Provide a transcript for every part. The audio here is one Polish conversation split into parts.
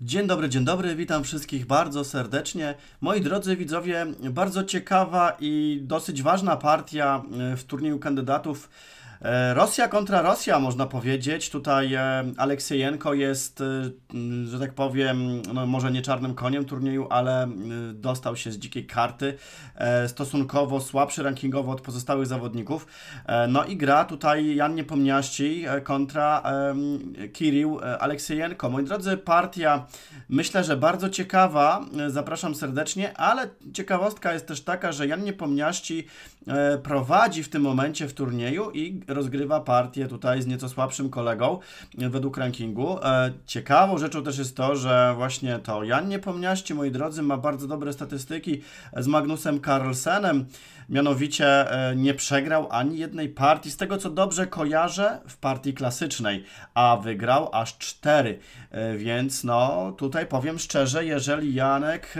Dzień dobry, dzień dobry, witam wszystkich bardzo serdecznie. Moi drodzy widzowie, bardzo ciekawa i dosyć ważna partia e, w turnieju kandydatów E, Rosja kontra Rosja, można powiedzieć. Tutaj e, Aleksiejenko jest, e, że tak powiem, no może nie czarnym koniem turnieju, ale dostał się z dzikiej karty. Stosunkowo słabszy rankingowo od pozostałych zawodników. No i gra tutaj Jan Niepomniaści kontra Kirill Aleksiejenko. Moi drodzy, partia myślę, że bardzo ciekawa. Zapraszam serdecznie, ale ciekawostka jest też taka, że Jan Niepomniaści prowadzi w tym momencie w turnieju i rozgrywa partię tutaj z nieco słabszym kolegą e, według rankingu. E, ciekawą rzeczą też jest to, że właśnie to Jan Niepomniaści, moi drodzy, ma bardzo dobre statystyki z Magnusem Carlsenem. Mianowicie e, nie przegrał ani jednej partii, z tego co dobrze kojarzę, w partii klasycznej, a wygrał aż cztery. Więc no, tutaj powiem szczerze, jeżeli Janek,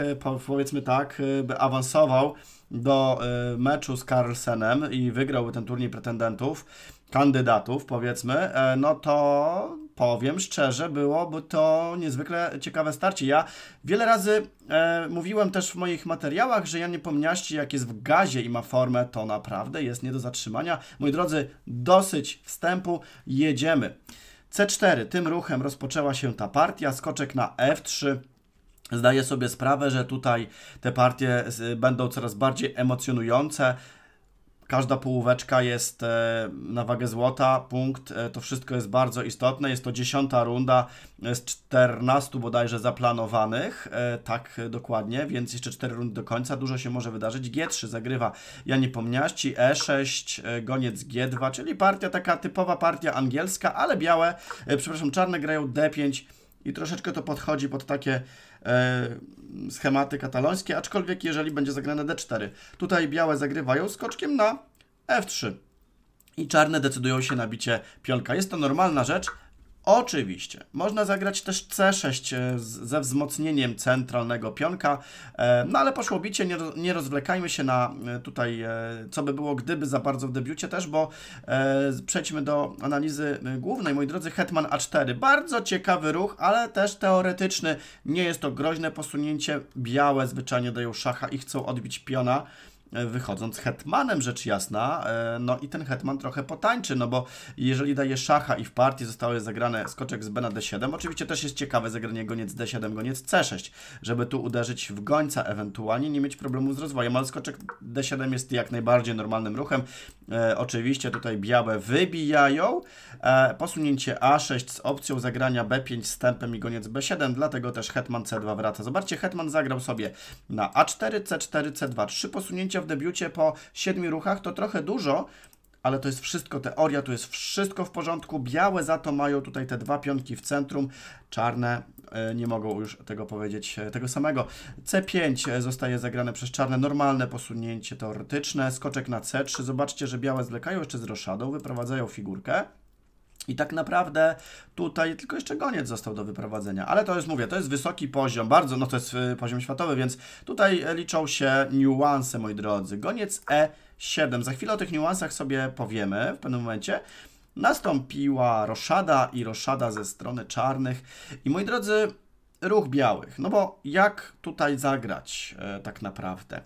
powiedzmy tak, by awansował, do y, meczu z Carlsenem i wygrałby ten turniej pretendentów, kandydatów powiedzmy, e, no to powiem szczerze, byłoby to niezwykle ciekawe starcie. Ja wiele razy e, mówiłem też w moich materiałach, że Jan Niepomniaści jak jest w gazie i ma formę, to naprawdę jest nie do zatrzymania. Moi drodzy, dosyć wstępu, jedziemy. C4, tym ruchem rozpoczęła się ta partia, skoczek na F3, Zdaję sobie sprawę, że tutaj te partie y, będą coraz bardziej emocjonujące. Każda połóweczka jest e, na wagę złota, punkt, e, to wszystko jest bardzo istotne. Jest to dziesiąta runda z 14 bodajże zaplanowanych, e, tak dokładnie, więc jeszcze 4 rundy do końca, dużo się może wydarzyć. G3 zagrywa Janie Pomniaści, E6, goniec G2, czyli partia taka typowa partia angielska, ale białe, przepraszam, czarne grają D5 i troszeczkę to podchodzi pod takie E, schematy katalońskie, aczkolwiek jeżeli będzie zagrane D4. Tutaj białe zagrywają skoczkiem na F3 i czarne decydują się na bicie pionka. Jest to normalna rzecz, Oczywiście. Można zagrać też C6 e, ze wzmocnieniem centralnego pionka, e, no ale poszło bicie, nie, rozwlekajmy się na e, tutaj, co by było gdyby za bardzo w debiucie też, bo przejdźmy do analizy głównej. Moi drodzy, Hetman A4. Bardzo ciekawy ruch, ale też teoretyczny. Nie jest to groźne posunięcie. Białe zwyczajnie dają szacha i chcą odbić piona. E, wychodząc hetmanem, rzecz jasna. E, no i ten hetman trochę potańczy, no bo jeżeli daje szacha i w partii zostały zagrane skoczek z B na D7, oczywiście też jest ciekawe zagranie goniec D7, goniec C6, żeby tu uderzyć w gońca ewentualnie, nie mieć problemu z rozwojem, ale skoczek D7 jest jak najbardziej normalnym ruchem. E, oczywiście tutaj białe wybijają, e, posunięcie A6 z opcją zagrania B5 z tempem i goniec B7, dlatego też hetman C2 wraca. Zobaczcie, hetman zagrał sobie na A4, C4, C2, trzy posunięcie w debiucie po siedmiu ruchach to trochę dużo, ale to jest wszystko teoria, tu jest wszystko w porządku. Białe za to mają tutaj te dwa pionki w centrum, czarne e, nie mogą już tego powiedzieć e, tego samego. C5 e, zostaje zagrane przez czarne, normalne posunięcie teoretyczne, skoczek na C3. Zobaczcie, że białe zlekają jeszcze z roszadą, wyprowadzają figurkę. I tak naprawdę tutaj tylko jeszcze goniec został do wyprowadzenia. Ale to jest, mówię, to jest wysoki poziom, bardzo, no to jest y, poziom światowy, więc tutaj y, liczą się niuanse, moi drodzy. Goniec E7. Za chwilę o tych niuansach sobie powiemy w pewnym momencie. Nastąpiła roszada i roszada ze strony czarnych. I moi drodzy, ruch białych. No bo jak tutaj zagrać e, tak naprawdę?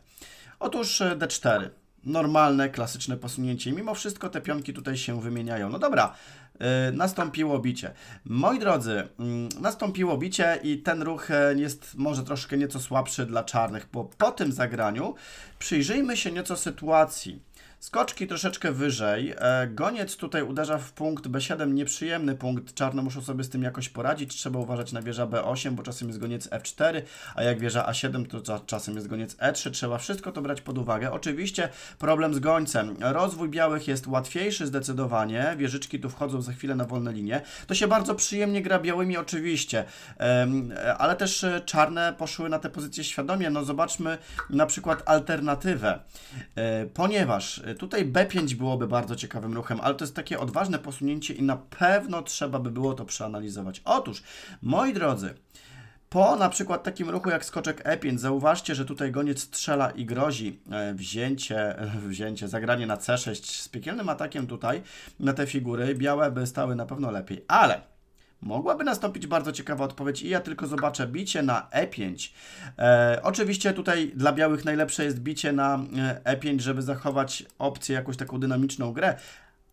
Otóż D4 normalne, klasyczne posunięcie. Mimo wszystko te pionki tutaj się wymieniają. No dobra, Y, nastąpiło bicie. Moi drodzy, mm, nastąpiło bicie i ten ruch e, jest może troszkę nieco słabszy dla czarnych, bo po tym zagraniu przyjrzyjmy się nieco sytuacji. Skoczki troszeczkę wyżej. E, goniec tutaj uderza w punkt B7, nieprzyjemny punkt. Czarne muszą sobie z tym jakoś poradzić. Trzeba uważać na wieża B8, bo czasem jest goniec F4, a jak wieża A7, to czasem jest goniec E3. Trzeba wszystko to brać pod uwagę. Oczywiście problem z gońcem. Rozwój białych jest łatwiejszy zdecydowanie. Wieżyczki tu wchodzą za chwilę na wolne linie. To się bardzo przyjemnie gra białymi oczywiście, e, ale też e, czarne poszły na te pozycje świadomie. No zobaczmy na przykład alternatywę. Ponieważ Y, tutaj B5 byłoby bardzo ciekawym ruchem, ale to jest takie odważne posunięcie i na pewno trzeba by było to przeanalizować. Otóż, moi drodzy, po na przykład takim ruchu jak skoczek E5, zauważcie, że tutaj goniec strzela i grozi e, wzięcie, wzięcie, zagranie na C6 z piekielnym atakiem tutaj na te figury. Białe by stały na pewno lepiej, ale Mogłaby nastąpić bardzo ciekawa odpowiedź i ja tylko zobaczę bicie na E5. E, oczywiście tutaj dla białych najlepsze jest bicie na E5, e żeby zachować opcję jakąś taką dynamiczną grę,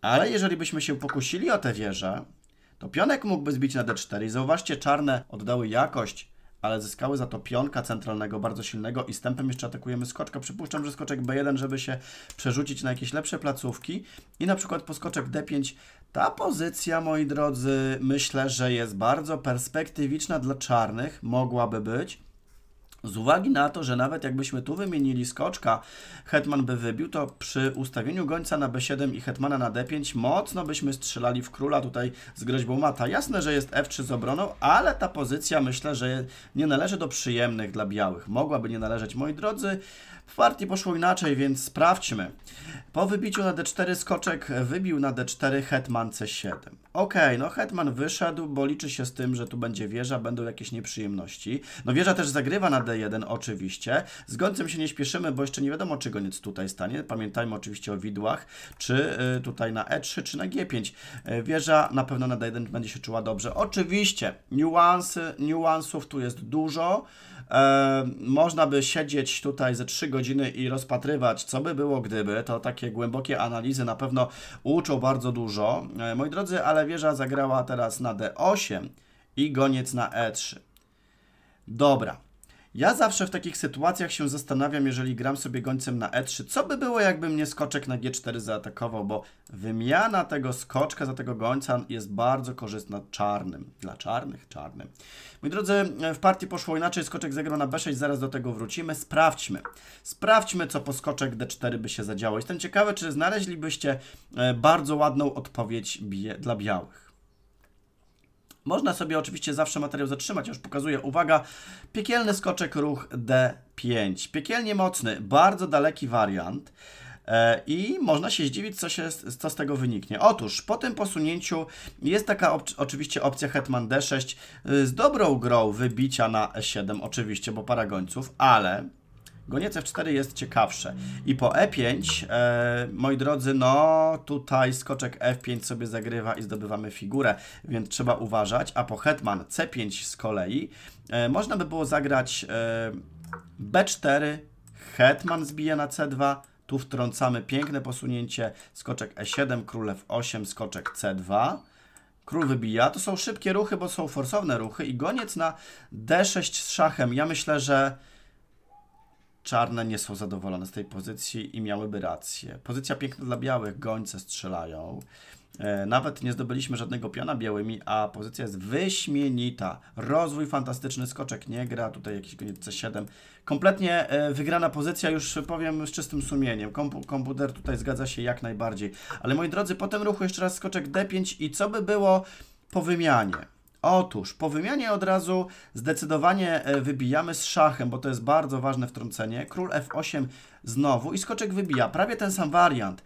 ale jeżeli byśmy się pokusili o tę wieżę, to pionek mógłby zbić na D4 i zauważcie, czarne oddały jakość ale zyskały za to pionka centralnego, bardzo silnego i stępem jeszcze atakujemy skoczka. Przypuszczam, że skoczek B1, żeby się przerzucić na jakieś lepsze placówki i na przykład po skoczek D5 ta pozycja, moi drodzy, myślę, że jest bardzo perspektywiczna dla czarnych, mogłaby być. Z uwagi na to, że nawet jakbyśmy tu wymienili skoczka, hetman by wybił, to przy ustawieniu gońca na b7 i hetmana na d5 mocno byśmy strzelali w króla tutaj z groźbą mata. Jasne, że jest f3 z obroną, ale ta pozycja myślę, że nie należy do przyjemnych dla białych. Mogłaby nie należeć, moi drodzy. W partii poszło inaczej, więc sprawdźmy. Po wybiciu na d4 skoczek wybił na d4 hetman c7. Ok, no hetman wyszedł, bo liczy się z tym, że tu będzie wieża, będą jakieś nieprzyjemności. No wieża też zagrywa na d1 oczywiście. Z gońcem się nie śpieszymy, bo jeszcze nie wiadomo, czy goniec tutaj stanie. Pamiętajmy oczywiście o widłach, czy y, tutaj na e3, czy na g5. Y, wieża na pewno na d1 będzie się czuła dobrze. Oczywiście, niuansy, niuansów tu jest dużo. E, można by siedzieć tutaj ze 3 godziny i rozpatrywać, co by było gdyby. To takie głębokie analizy na pewno uczą bardzo dużo. E, moi drodzy, ale wieża zagrała teraz na D8 i goniec na E3. Dobra, ja zawsze w takich sytuacjach się zastanawiam, jeżeli gram sobie gońcem na E3, co by było, jakby mnie skoczek na G4 zaatakował, bo wymiana tego skoczka za tego gońca jest bardzo korzystna czarnym. Dla czarnych, czarnym. Moi drodzy, w partii poszło inaczej, skoczek zagrał na B6, zaraz do tego wrócimy. Sprawdźmy. Sprawdźmy, co po skoczek D4 by się zadziało. Jestem ciekawy, czy znaleźlibyście e, bardzo ładną odpowiedź dla białych. Można sobie oczywiście zawsze materiał zatrzymać, już pokazuję, uwaga, piekielny skoczek ruch D5. Piekielnie mocny, bardzo daleki wariant e, i można się zdziwić, co, się, co z tego wyniknie. Otóż po tym posunięciu jest taka op oczywiście opcja Hetman D6 y, z dobrą grą wybicia na E7 oczywiście, bo paragońców, ale Goniec F4 jest ciekawsze. I po E5, e, moi drodzy, no tutaj skoczek F5 sobie zagrywa i zdobywamy figurę, więc trzeba uważać. A po Hetman C5 z kolei e, można by było zagrać e, B4, Hetman zbija na C2, tu wtrącamy piękne posunięcie, skoczek E7, król F8, skoczek C2. Król wybija. To są szybkie ruchy, bo są forsowne ruchy i goniec na D6 z szachem. Ja myślę, że czarne nie są zadowolone z tej pozycji i miałyby rację. Pozycja piękna dla białych, gońce strzelają. E, nawet nie zdobyliśmy żadnego piona białymi, a pozycja jest wyśmienita. Rozwój fantastyczny, skoczek nie gra, tutaj jakiś C7. Kompletnie e, wygrana pozycja, już powiem z czystym sumieniem. komputer tutaj zgadza się jak najbardziej. Ale moi drodzy, po tym ruchu jeszcze raz skoczek D5 i co by było po wymianie? Otóż po wymianie od razu zdecydowanie e, wybijamy z szachem, bo to jest bardzo ważne wtrącenie. Król f8 znowu i skoczek wybija. Prawie ten sam wariant.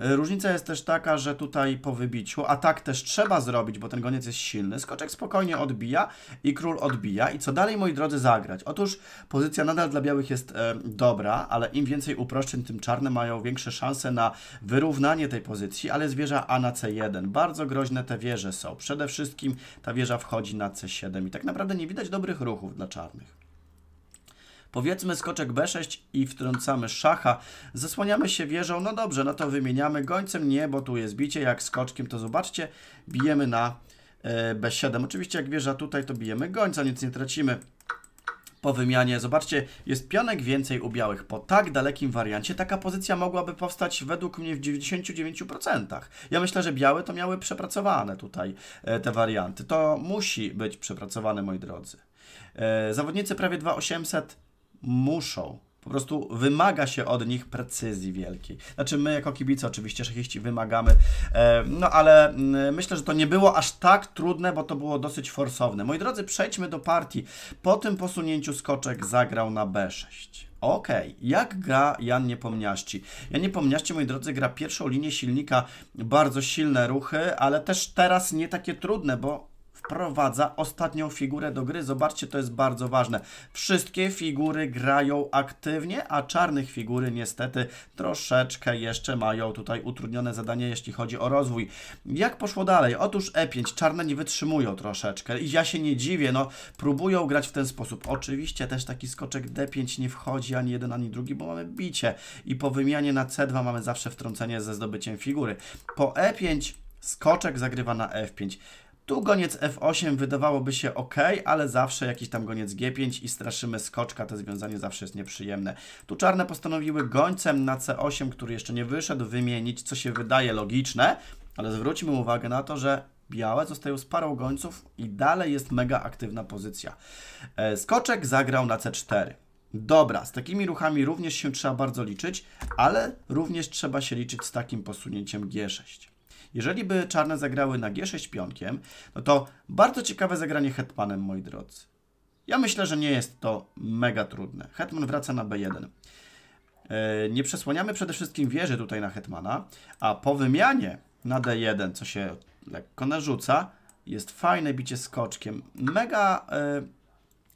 E, różnica jest też taka, że tutaj po wybiciu tak też trzeba zrobić, bo ten goniec jest silny. Skoczek spokojnie odbija i król odbija. I co dalej, moi drodzy, zagrać? Otóż pozycja nadal dla białych jest e, dobra, ale im więcej uproszczeń, tym czarne mają większe szanse na wyrównanie tej pozycji, ale wieża A na C1. Bardzo groźne te wieże są. Przede wszystkim ta wieża wchodzi na C7 i tak naprawdę nie widać dobrych ruchów dla czarnych. Powiedzmy skoczek b6 i wtrącamy szacha. Zasłaniamy się wieżą, no dobrze, no to wymieniamy gońcem, nie, bo tu jest bicie, jak skoczkiem to zobaczcie, bijemy na e, b7. Oczywiście jak wieża tutaj, to bijemy gońca, nic nie tracimy po wymianie. Zobaczcie, jest pionek więcej u białych. Po tak dalekim wariancie taka pozycja mogłaby powstać według mnie w 99%. Ja myślę, że białe to miały przepracowane tutaj e, te warianty. To musi być przepracowane, moi drodzy. E, zawodnicy prawie 2800 muszą. Po prostu wymaga się od nich precyzji wielkiej. Znaczy my jako kibice oczywiście szechiści wymagamy, e, no ale mm, myślę, że to nie było aż tak trudne, bo to było dosyć forsowne. Moi drodzy, przejdźmy do partii. Po tym posunięciu skoczek zagrał na B6. Okej, okay. jak gra Jan Niepomniaści? Jan Niepomniaści, moi drodzy, gra pierwszą linię silnika, bardzo silne ruchy, ale też teraz nie takie trudne, bo wprowadza ostatnią figurę do gry. Zobaczcie, to jest bardzo ważne. Wszystkie figury grają aktywnie, a czarnych figury niestety troszeczkę jeszcze mają tutaj utrudnione zadanie, jeśli chodzi o rozwój. Jak poszło dalej? Otóż E5, czarne nie wytrzymują troszeczkę i ja się nie dziwię, no próbują grać w ten sposób. Oczywiście też taki skoczek D5 nie wchodzi ani jeden, ani drugi, bo mamy bicie i po wymianie na C2 mamy zawsze wtrącenie ze zdobyciem figury. Po E5 skoczek zagrywa na F5. Tu goniec F8 wydawałoby się ok, ale zawsze jakiś tam goniec G5 i straszymy skoczka, to związanie zawsze jest nieprzyjemne. Tu czarne postanowiły gońcem na C8, który jeszcze nie wyszedł, wymienić, co się wydaje logiczne, ale zwróćmy uwagę na to, że białe zostają z parą gońców i dalej jest mega aktywna pozycja. E, skoczek zagrał na C4. Dobra, z takimi ruchami również się trzeba bardzo liczyć, ale również trzeba się liczyć z takim posunięciem G6. Jeżeli by czarne zagrały na G6 pionkiem, no to bardzo ciekawe zagranie hetmanem, moi drodzy. Ja myślę, że nie jest to mega trudne. Hetman wraca na B1. E, nie przesłaniamy przede wszystkim wieży tutaj na hetmana, a po wymianie na D1, co się lekko narzuca, jest fajne bicie skoczkiem. Mega e,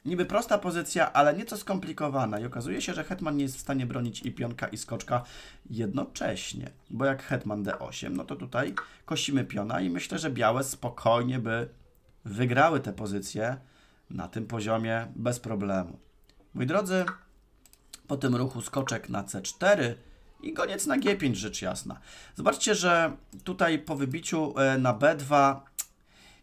Niby prosta pozycja, ale nieco skomplikowana i okazuje się, że hetman nie jest w stanie bronić i pionka i skoczka jednocześnie, bo jak hetman d8, no to tutaj kosimy piona i myślę, że białe spokojnie by wygrały te pozycje na tym poziomie bez problemu. Moi drodzy, po tym ruchu skoczek na c4 i koniec na g5 rzecz jasna. Zobaczcie, że tutaj po wybiciu e, na b2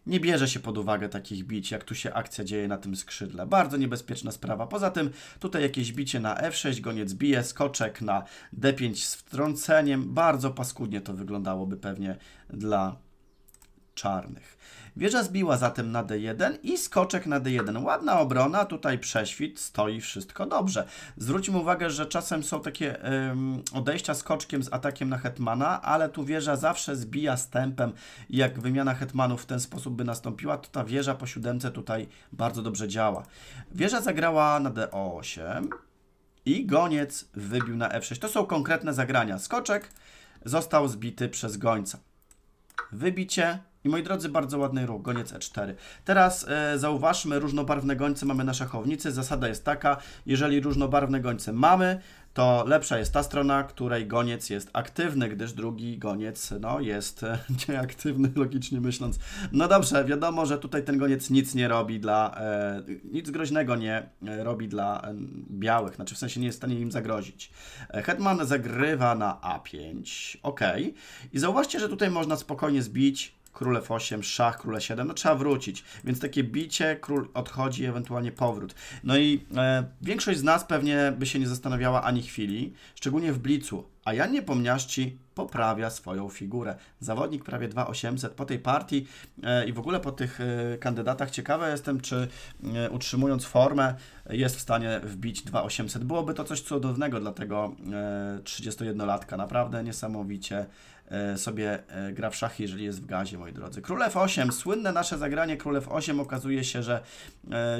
nie bierze się pod uwagę takich bić, jak tu się akcja dzieje na tym skrzydle. Bardzo niebezpieczna sprawa. Poza tym tutaj jakieś bicie na F6, goniec bije, skoczek na D5 z wtrąceniem. Bardzo paskudnie to wyglądałoby pewnie dla czarnych. Wieża zbiła zatem na D1 i skoczek na D1. Ładna obrona, tutaj prześwit, stoi wszystko dobrze. Zwróćmy uwagę, że czasem są takie ym, odejścia skoczkiem z atakiem na hetmana, ale tu wieża zawsze zbija stępem i jak wymiana hetmanów w ten sposób by nastąpiła, to ta wieża po siódemce tutaj bardzo dobrze działa. Wieża zagrała na D8 i goniec wybił na F6. To są konkretne zagrania. Skoczek został zbity przez gońca. Wybicie, i moi drodzy, bardzo ładny ruch, goniec e4. Teraz e, zauważmy, różnobarwne gońce mamy na szachownicy. Zasada jest taka, jeżeli różnobarwne gońce mamy, to lepsza jest ta strona, której goniec jest aktywny, gdyż drugi goniec no, jest e, nieaktywny, logicznie myśląc. No dobrze, wiadomo, że tutaj ten goniec nic nie robi dla, e, nic groźnego nie e, robi dla e, białych, znaczy w sensie nie jest w stanie im zagrozić. Hetman zagrywa na A5, ok. I zauważcie, że tutaj można spokojnie zbić król f8, szach, król 7 no trzeba wrócić. Więc takie bicie, król odchodzi, ewentualnie powrót. No i e, większość z nas pewnie by się nie zastanawiała ani chwili, szczególnie w blicu a Jan Niepomniaszci poprawia swoją figurę. Zawodnik prawie 2800 po tej partii e, i w ogóle po tych e, kandydatach ciekawe jestem, czy e, utrzymując formę jest w stanie wbić 2800. Byłoby to coś cudownego dla tego 31-latka. Naprawdę niesamowicie sobie gra w szachy, jeżeli jest w gazie, moi drodzy. Królew 8 słynne nasze zagranie Królew 8 okazuje się, że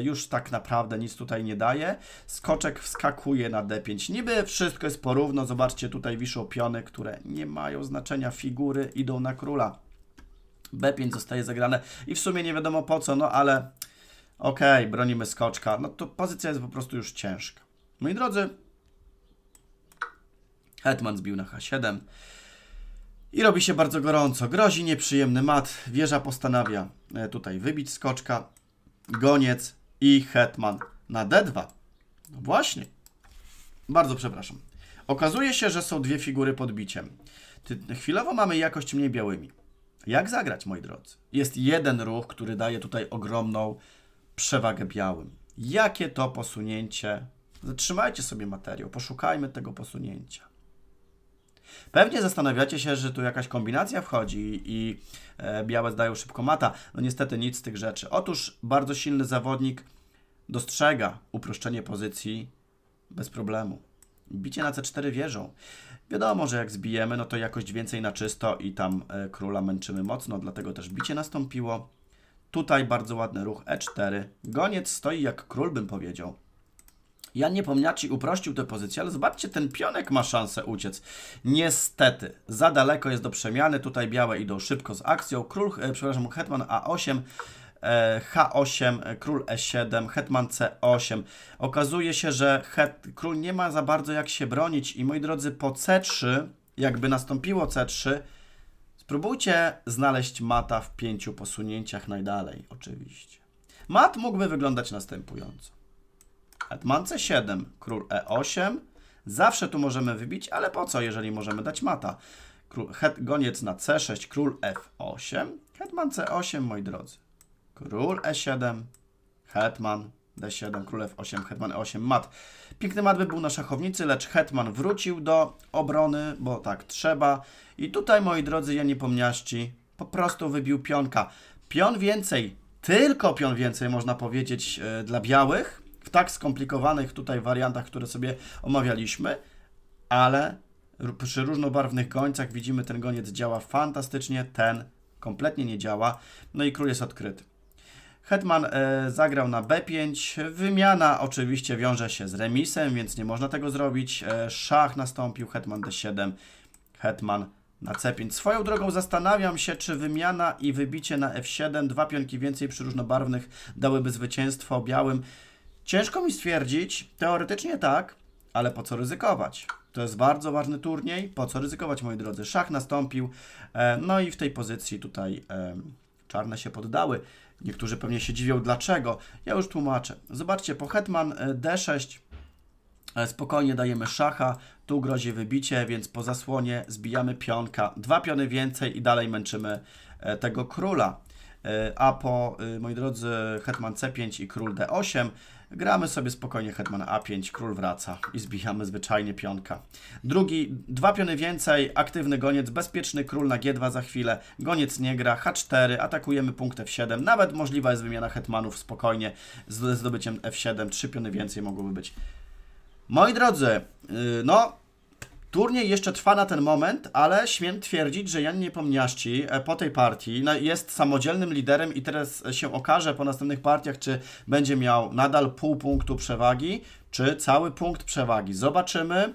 już tak naprawdę nic tutaj nie daje. Skoczek wskakuje na D5. Niby wszystko jest porówno, zobaczcie tutaj tutaj wiszą piony, które nie mają znaczenia, figury idą na króla. B5 zostaje zagrane i w sumie nie wiadomo po co, no ale okej, okay, bronimy skoczka. No to pozycja jest po prostu już ciężka. Moi drodzy, Hetman zbił na H7 i robi się bardzo gorąco. Grozi nieprzyjemny mat, wieża postanawia e, tutaj wybić skoczka, goniec i hetman na D2. No właśnie. Bardzo przepraszam. Okazuje się, że są dwie figury pod biciem. Chwilowo mamy jakość mniej białymi. Jak zagrać, moi drodzy? Jest jeden ruch, który daje tutaj ogromną przewagę białym. Jakie to posunięcie? Zatrzymajcie sobie materiał, poszukajmy tego posunięcia. Pewnie zastanawiacie się, że tu jakaś kombinacja wchodzi i e, białe zdają szybko mata. No niestety nic z tych rzeczy. Otóż bardzo silny zawodnik dostrzega uproszczenie pozycji bez problemu. Bicie na C4 wieżą. Wiadomo, że jak zbijemy, no to jakoś więcej na czysto i tam e, króla męczymy mocno, dlatego też bicie nastąpiło. Tutaj bardzo ładny ruch E4. Goniec stoi jak król, bym powiedział. Jan Niepomniaci uprościł tę pozycję, ale zobaczcie, ten pionek ma szansę uciec. Niestety, za daleko jest do przemiany. Tutaj białe idą szybko z akcją. Król, e, przepraszam, hetman A8 H8, król E7, hetman C8. Okazuje się, że het, król nie ma za bardzo jak się bronić i moi drodzy, po C3, jakby nastąpiło C3, spróbujcie znaleźć mata w pięciu posunięciach najdalej, oczywiście. Mat mógłby wyglądać następująco. Hetman C7, król E8. Zawsze tu możemy wybić, ale po co, jeżeli możemy dać mata? Król, het, goniec na C6, król F8, hetman C8, moi drodzy. Król E7, hetman D7, król F8, hetman E8, mat. Piękny mat by był na szachownicy, lecz hetman wrócił do obrony, bo tak trzeba. I tutaj, moi drodzy, Jani Pomniaści po prostu wybił pionka. Pion więcej, tylko pion więcej, można powiedzieć, yy, dla białych, w tak skomplikowanych tutaj wariantach, które sobie omawialiśmy, ale przy różnobarwnych końcach widzimy, ten goniec działa fantastycznie, ten kompletnie nie działa, no i król jest odkryty. Hetman e, zagrał na b5, wymiana oczywiście wiąże się z remisem, więc nie można tego zrobić. E, Szach nastąpił, hetman d7, hetman na c5. Swoją drogą zastanawiam się, czy wymiana i wybicie na f7, dwa pionki więcej przy różnobarwnych dałyby zwycięstwo białym. Ciężko mi stwierdzić, teoretycznie tak, ale po co ryzykować? To jest bardzo ważny turniej, po co ryzykować, moi drodzy? Szach nastąpił, e, no i w tej pozycji tutaj czarne się poddały. Niektórzy pewnie się dziwią dlaczego. Ja już tłumaczę. Zobaczcie, po hetman e, d6 e, spokojnie dajemy szacha, tu grozi wybicie, więc po zasłonie zbijamy pionka. Dwa piony więcej i dalej męczymy e, tego króla. A po, y, moi drodzy, hetman c5 i król d8 Gramy sobie spokojnie Hetman A5, król wraca i zbijamy zwyczajnie pionka. Drugi, dwa piony więcej, aktywny goniec, bezpieczny król na G2 za chwilę, goniec nie gra, H4, atakujemy punkt F7, nawet możliwa jest wymiana Hetmanów spokojnie z zdobyciem F7, trzy piony więcej mogłyby być. Moi drodzy, y, no Turniej jeszcze trwa na ten moment, ale śmiem twierdzić, że Jan Niepomniaści e, po tej partii jest samodzielnym liderem i teraz się okaże po następnych partiach, czy będzie miał nadal pół punktu przewagi, czy cały punkt przewagi. Zobaczymy.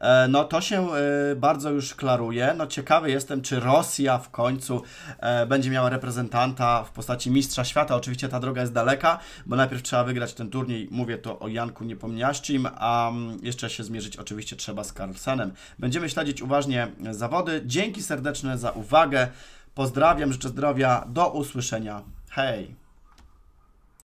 E, no to się e, bardzo już klaruje. No ciekawy jestem, czy Rosja w końcu e, będzie miała reprezentanta w postaci mistrza świata. Oczywiście ta droga jest daleka, bo najpierw trzeba wygrać ten turniej. Mówię to o Janku Niepomniaścim, a mm, jeszcze się zmierzyć oczywiście trzeba z Carlsenem. Będziemy śledzić uważnie zawody. Dzięki serdeczne za uwagę. Pozdrawiam, życzę zdrowia. Do usłyszenia. Hej!